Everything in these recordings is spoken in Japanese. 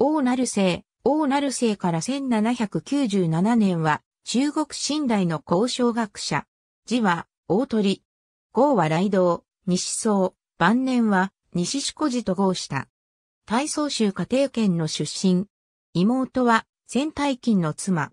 王なる生、王なる生から1797年は、中国新台の交渉学者。字は、大鳥。号は雷道、西宗、晩年は、西四寺と号した。大宗州家庭圏の出身。妹は、仙台金の妻。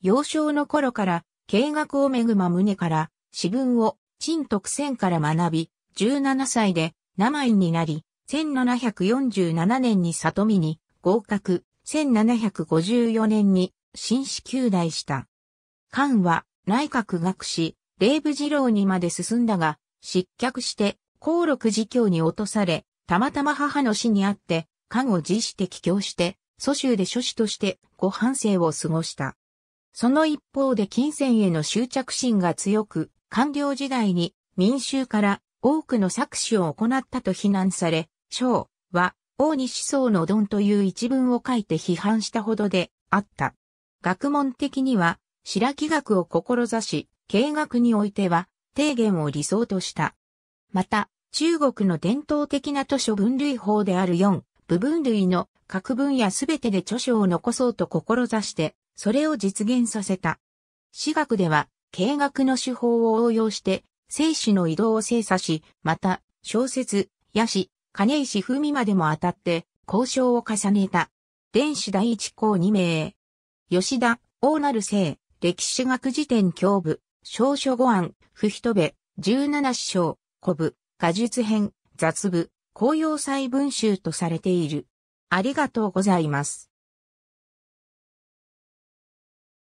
幼少の頃から、経学をめぐま胸から、詩文を、陳徳仙から学び、17歳で、名前になり、1747年に里見に合格、1754年に新始旧大した。漢は内閣学士、霊部二郎にまで進んだが、失脚して、高禄寺教に落とされ、たまたま母の死にあって、菅を自死的教して、蘇州で諸子としてご半生を過ごした。その一方で金銭への執着心が強く、官僚時代に民衆から多くの搾取を行ったと非難され、章は大西宗のドンという一文を書いて批判したほどであった。学問的には、白木学を志し、経学においては、提言を理想とした。また、中国の伝統的な図書分類法である四、部分類の各分野すべてで著書を残そうと志して、それを実現させた。私学では、経学の手法を応用して、生死の移動を精査し、また、小説、野史、金石文までも当たって交渉を重ねた。電子第一校2名。吉田、大なる生、歴史学辞典教部、少書五案、不人部、十七師匠、古部、画術編、雑部、紅葉祭文集とされている。ありがとうございます。